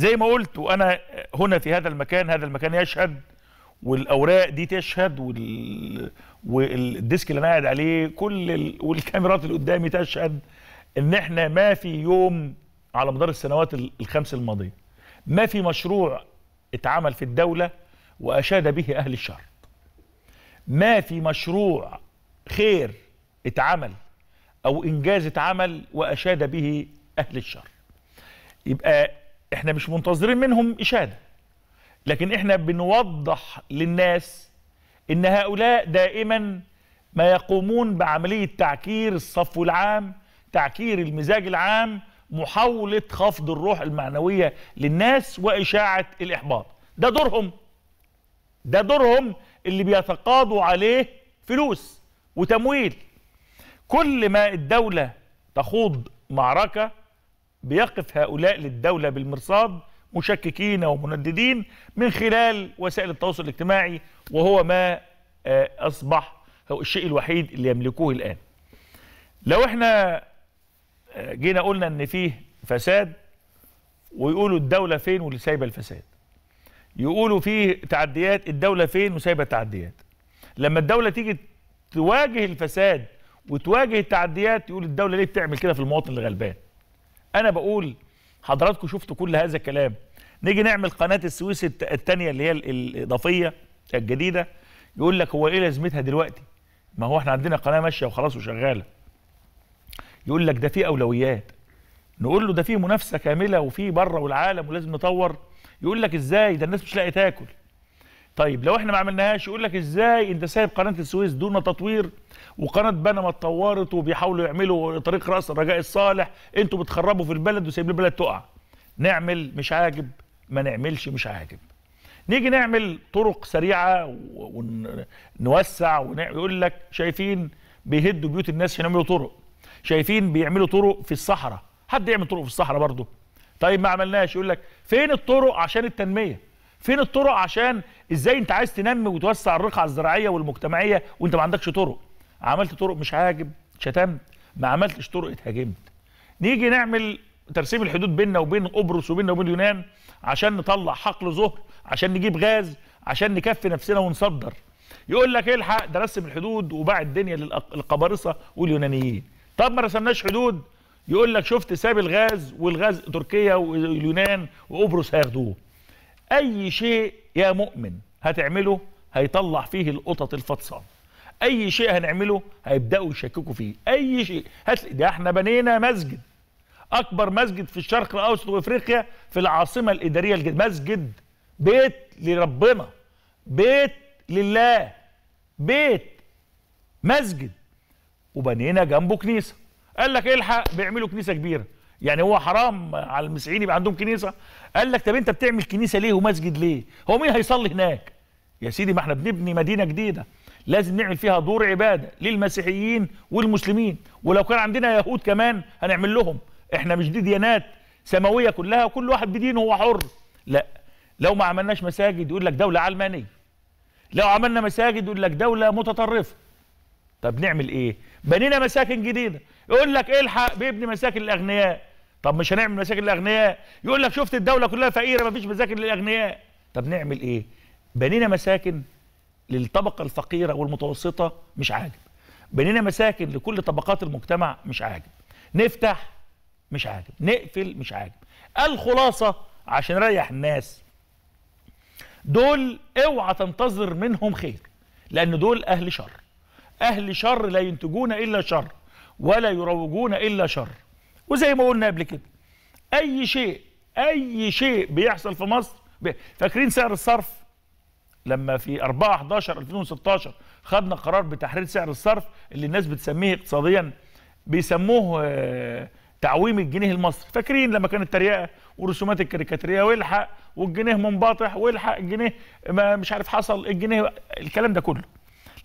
زي ما قلت وانا هنا في هذا المكان هذا المكان يشهد والاوراق دي تشهد وال... والديسك اللي انا قاعد عليه كل ال... والكاميرات اللي قدامي تشهد ان احنا ما في يوم على مدار السنوات الخمس الماضيه ما في مشروع اتعمل في الدوله واشاد به اهل الشر ما في مشروع خير اتعمل او انجاز اتعمل واشاد به اهل الشر يبقى احنا مش منتظرين منهم إشادة لكن احنا بنوضح للناس ان هؤلاء دائما ما يقومون بعملية تعكير الصفو العام تعكير المزاج العام محاولة خفض الروح المعنوية للناس وإشاعة الإحباط ده دورهم ده دورهم اللي بيتقاضوا عليه فلوس وتمويل كل ما الدولة تخوض معركة بيقف هؤلاء للدولة بالمرصاد مشككين ومنددين من خلال وسائل التواصل الاجتماعي وهو ما آه، أصبح هو الشيء الوحيد اللي يملكوه الآن لو احنا آه، جينا قلنا ان فيه فساد ويقولوا الدولة فين واللي سايبة الفساد يقولوا فيه تعديات الدولة فين وسايبة التعديات لما الدولة تيجي تواجه الفساد وتواجه التعديات يقول الدولة ليه بتعمل كده في المواطن الغلبان انا بقول حضراتكم شفتوا كل هذا الكلام نيجي نعمل قناه السويس الثانيه اللي هي الاضافيه الجديده يقول لك هو ايه لازمتها دلوقتي ما هو احنا عندنا قناه ماشيه وخلاص وشغاله يقول لك ده في اولويات نقول له ده في منافسه كامله وفي بره والعالم ولازم نطور يقول لك ازاي ده الناس مش لاقيه تاكل طيب لو احنا ما عملناهاش يقول لك ازاي انت سايب قناه السويس دون تطوير وقناه بنما اتطورت وبيحاولوا يعملوا طريق راس الرجاء الصالح انتوا بتخربوا في البلد وسايبين البلد تقع نعمل مش عاجب ما نعملش مش عاجب نيجي نعمل طرق سريعه ونوسع ويقول لك شايفين بيهدوا بيوت الناس عشان يعملوا طرق شايفين بيعملوا طرق في الصحراء حد يعمل طرق في الصحراء برضه طيب ما عملناش يقول لك فين الطرق عشان التنميه فين الطرق عشان ازاي انت عايز تنمي وتوسع الرقعه الزراعيه والمجتمعيه وانت ما عندكش طرق عملت طرق مش عاجب شتمت ما عملتش طرق اتهاجمت نيجي نعمل ترسيم الحدود بيننا وبين قبرص وبيننا وبين اليونان عشان نطلع حقل ظهر عشان نجيب غاز عشان نكفي نفسنا ونصدر يقول لك الحق ده رسم الحدود وباع الدنيا للقبارصه واليونانيين طب ما رسمناش حدود يقول لك شفت ساب الغاز والغاز تركيا واليونان وقبرص هياخدوه اي شيء يا مؤمن هتعمله هيطلع فيه القطط الفطسان اي شيء هنعمله هيبداوا يشككوا فيه اي شيء هت... ده احنا بنينا مسجد اكبر مسجد في الشرق الاوسط وافريقيا في العاصمه الاداريه الجديده مسجد بيت لربنا بيت لله بيت مسجد وبنينا جنبه كنيسه قال لك الحق بيعملوا كنيسه كبيره يعني هو حرام على المسيحيين يبقى عندهم كنيسه قال لك طب انت بتعمل كنيسه ليه ومسجد ليه هو مين هيصلي هناك يا سيدي ما احنا بنبني مدينه جديده لازم نعمل فيها دور عباده للمسيحيين والمسلمين ولو كان عندنا يهود كمان هنعمل لهم احنا مش دي ديانات سماويه كلها وكل واحد بدينه هو حر لا لو ما عملناش مساجد يقول لك دوله علمانيه لو عملنا مساجد يقول لك دوله متطرفه طب نعمل ايه بنينا مساكن جديده يقول لك الحق بيبني مساكن الاغنياء طب مش هنعمل مساكن للاغنياء يقول لك شفت الدوله كلها فقيره مفيش مساكن للاغنياء طب نعمل ايه بنينا مساكن للطبقه الفقيره والمتوسطه مش عاجب بنينا مساكن لكل طبقات المجتمع مش عاجب نفتح مش عاجب نقفل مش عاجب الخلاصه عشان نريح الناس دول اوعى تنتظر منهم خير لان دول اهل شر اهل شر لا ينتجون الا شر ولا يروجون الا شر وزي ما قلنا قبل كده اي شيء اي شيء بيحصل في مصر فاكرين سعر الصرف لما في 4 11 2016 خدنا قرار بتحرير سعر الصرف اللي الناس بتسميه اقتصاديا بيسموه آه، تعويم الجنيه المصري فاكرين لما كانت التريقه ورسومات الكاريكاتيريه والحق والجنيه منبطح والحق الجنيه ما مش عارف حصل الجنيه الكلام ده كله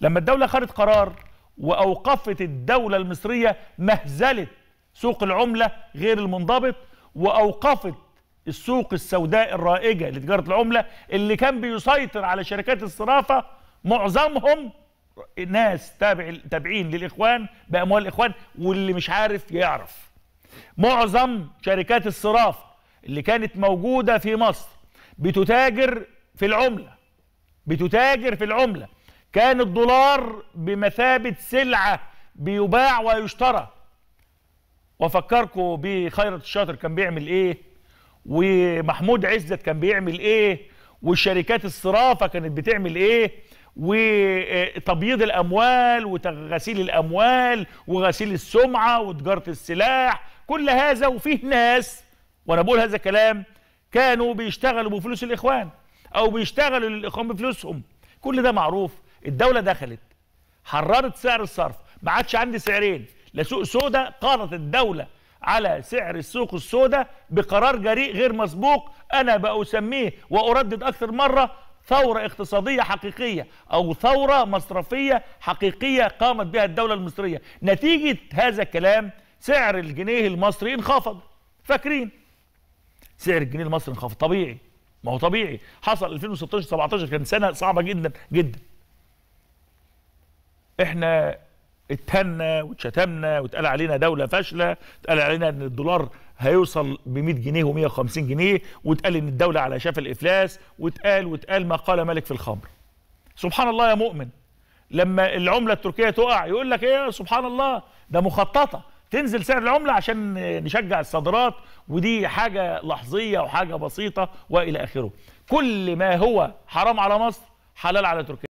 لما الدوله خدت قرار واوقفت الدوله المصريه مهزله سوق العملة غير المنضبط وأوقفت السوق السوداء الرائجة لتجارة العملة اللي كان بيسيطر على شركات الصرافة معظمهم ناس تابع تابعين للإخوان بأموال الإخوان واللي مش عارف يعرف معظم شركات الصرافة اللي كانت موجودة في مصر بتتاجر في العملة بتتاجر في العملة كان الدولار بمثابة سلعة بيباع ويشترى وافكركم بخيرت الشاطر كان بيعمل ايه ومحمود عزت كان بيعمل ايه والشركات الصرافه كانت بتعمل ايه وتبييض الاموال وغسيل الاموال وغسيل السمعه وتجاره السلاح كل هذا وفيه ناس وانا بقول هذا الكلام كانوا بيشتغلوا بفلوس الاخوان او بيشتغلوا للاخوان بفلوسهم كل ده معروف الدوله دخلت حررت سعر الصرف ما عادش عندي سعرين لسوق سوداء قالت الدولة على سعر السوق السوداء بقرار جريء غير مسبوق أنا بأسميه وأردد أكثر مرة ثورة اقتصادية حقيقية أو ثورة مصرفية حقيقية قامت بها الدولة المصرية نتيجة هذا الكلام سعر الجنيه المصري انخفض فاكرين سعر الجنيه المصري انخفض طبيعي ما هو طبيعي حصل 2016 17 كان سنة صعبة جدا جدا احنا اتهنا واتشتمنا واتقال علينا دوله فاشله اتقال علينا ان الدولار هيوصل ب 100 جنيه و150 جنيه واتقال ان الدوله على شاف الافلاس واتقال واتقال ما قال ملك في الخمر سبحان الله يا مؤمن لما العمله التركيه تقع يقول لك ايه سبحان الله ده مخططه تنزل سعر العمله عشان نشجع الصادرات ودي حاجه لحظيه وحاجه بسيطه والى اخره كل ما هو حرام على مصر حلال على تركيا